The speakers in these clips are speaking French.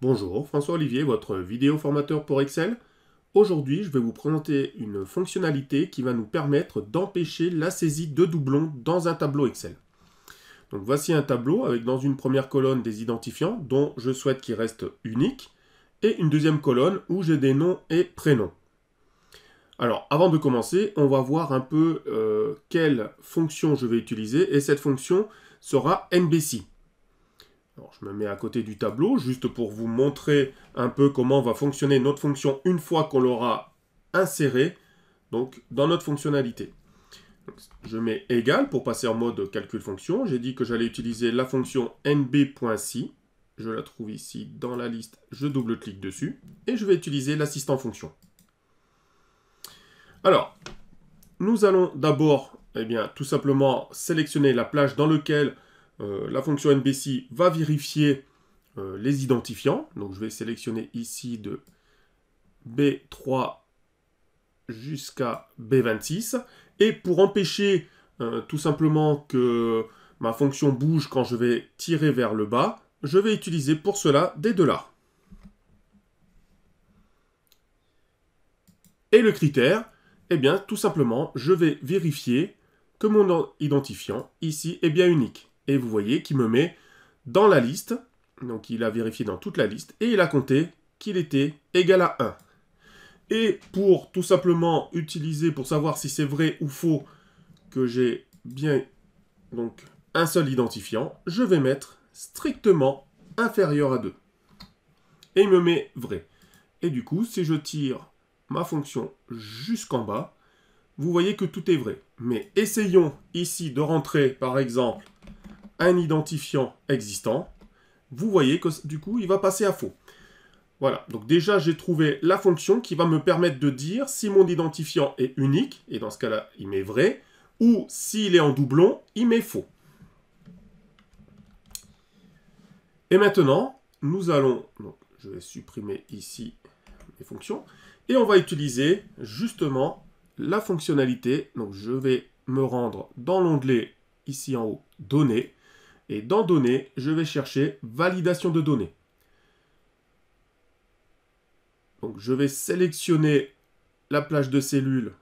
Bonjour, François Olivier, votre vidéo formateur pour Excel. Aujourd'hui, je vais vous présenter une fonctionnalité qui va nous permettre d'empêcher la saisie de doublons dans un tableau Excel. Donc voici un tableau avec dans une première colonne des identifiants dont je souhaite qu'ils restent uniques et une deuxième colonne où j'ai des noms et prénoms. Alors avant de commencer, on va voir un peu euh, quelle fonction je vais utiliser et cette fonction sera NBC. Alors, je me mets à côté du tableau, juste pour vous montrer un peu comment va fonctionner notre fonction une fois qu'on l'aura insérée donc, dans notre fonctionnalité. je mets égal pour passer en mode calcul fonction. J'ai dit que j'allais utiliser la fonction nb.si. Je la trouve ici dans la liste, je double-clique dessus et je vais utiliser l'assistant fonction. Alors, nous allons d'abord, eh bien, tout simplement sélectionner la plage dans laquelle euh, la fonction NBC va vérifier euh, les identifiants. Donc je vais sélectionner ici de B3 jusqu'à B26. Et pour empêcher euh, tout simplement que ma fonction bouge quand je vais tirer vers le bas, je vais utiliser pour cela des dollars. Et le critère, eh bien tout simplement, je vais vérifier que mon identifiant ici est bien unique. Et vous voyez qu'il me met dans la liste. Donc il a vérifié dans toute la liste et il a compté qu'il était égal à 1. Et pour tout simplement utiliser, pour savoir si c'est vrai ou faux que j'ai bien donc un seul identifiant, je vais mettre strictement inférieur à 2. Et il me met vrai. Et du coup, si je tire ma fonction jusqu'en bas, vous voyez que tout est vrai. Mais essayons ici de rentrer, par exemple, un identifiant existant, vous voyez que du coup, il va passer à faux. Voilà, donc déjà j'ai trouvé la fonction qui va me permettre de dire si mon identifiant est unique, et dans ce cas-là, il m'est vrai, ou s'il est en doublon, il m'est faux. Et maintenant, nous allons, donc je vais supprimer ici les fonctions, et on va utiliser justement la fonctionnalité, donc je vais me rendre dans l'onglet ici en haut, données, et dans données, je vais chercher validation de données. Donc je vais sélectionner la plage de cellules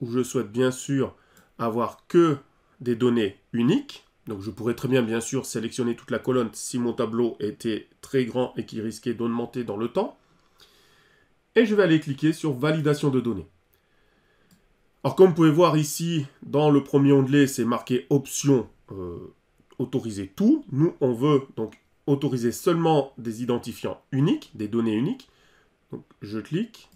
où je souhaite bien sûr avoir que des données uniques. Donc je pourrais très bien bien sûr sélectionner toute la colonne si mon tableau était très grand et qui risquait d'augmenter dans le temps. Et je vais aller cliquer sur validation de données. Alors comme vous pouvez voir ici, dans le premier onglet, c'est marqué options euh, autoriser tout. Nous, on veut donc autoriser seulement des identifiants uniques, des données uniques. Donc, je clique.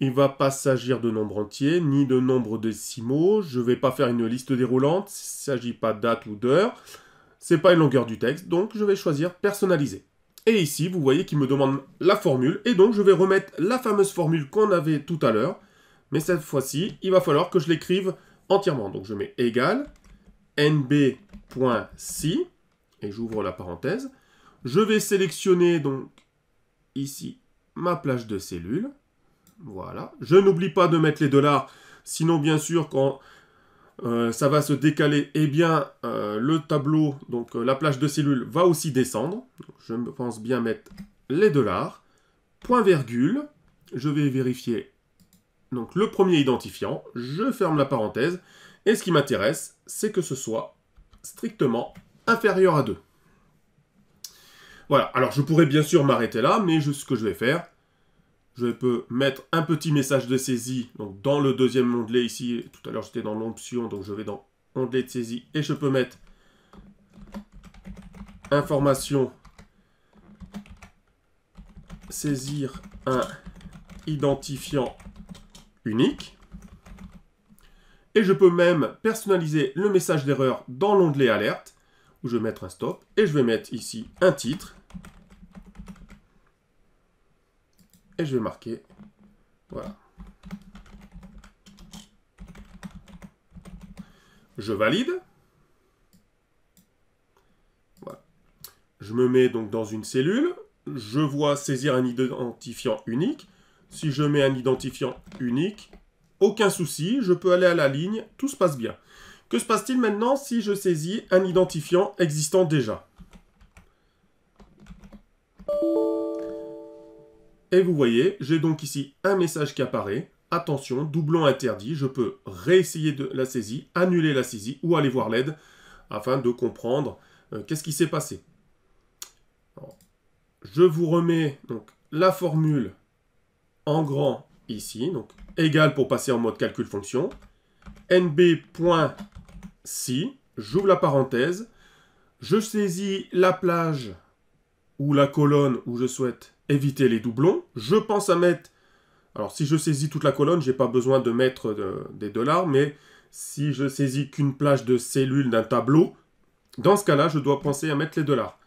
Il ne va pas s'agir de nombre entiers, ni de nombres décimaux. Je ne vais pas faire une liste déroulante. Il ne s'agit pas de date ou d'heure. Ce n'est pas une longueur du texte, donc je vais choisir personnaliser. Et ici, vous voyez qu'il me demande la formule. Et donc, je vais remettre la fameuse formule qu'on avait tout à l'heure. Mais cette fois-ci, il va falloir que je l'écrive entièrement. Donc, je mets égal, NB point si, et j'ouvre la parenthèse, je vais sélectionner donc ici ma plage de cellules. Voilà. Je n'oublie pas de mettre les dollars, sinon bien sûr quand euh, ça va se décaler, eh bien euh, le tableau, donc euh, la plage de cellules va aussi descendre. je pense bien mettre les dollars, point virgule, je vais vérifier donc le premier identifiant, je ferme la parenthèse, et ce qui m'intéresse, c'est que ce soit strictement inférieur à 2. Voilà, alors je pourrais bien sûr m'arrêter là, mais ce que je vais faire, je peux mettre un petit message de saisie donc dans le deuxième onglet ici. Tout à l'heure, j'étais dans l'option, donc je vais dans onglet de saisie et je peux mettre information saisir un identifiant unique. Et je peux même personnaliser le message d'erreur dans l'onglet alerte, où je vais mettre un stop, et je vais mettre ici un titre. Et je vais marquer, voilà. Je valide. Voilà. Je me mets donc dans une cellule. Je vois saisir un identifiant unique. Si je mets un identifiant unique, aucun souci, je peux aller à la ligne, tout se passe bien. Que se passe-t-il maintenant si je saisis un identifiant existant déjà Et vous voyez, j'ai donc ici un message qui apparaît. Attention, doublon interdit, je peux réessayer de la saisie, annuler la saisie ou aller voir l'aide afin de comprendre euh, qu'est-ce qui s'est passé. je vous remets donc la formule en grand ici. Donc égal pour passer en mode calcul fonction, nb.si, j'ouvre la parenthèse, je saisis la plage ou la colonne où je souhaite éviter les doublons, je pense à mettre, alors si je saisis toute la colonne, je n'ai pas besoin de mettre euh, des dollars, mais si je saisis qu'une plage de cellules d'un tableau, dans ce cas-là, je dois penser à mettre les dollars.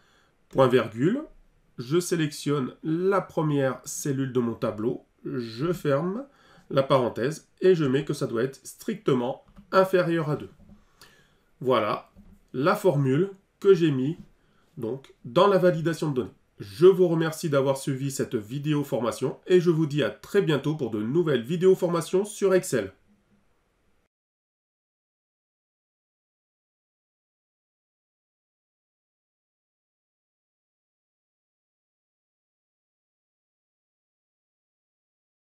Point virgule, je sélectionne la première cellule de mon tableau, je ferme, la parenthèse et je mets que ça doit être strictement inférieur à 2. Voilà la formule que j'ai mise donc dans la validation de données. Je vous remercie d'avoir suivi cette vidéo formation et je vous dis à très bientôt pour de nouvelles vidéos formations sur Excel.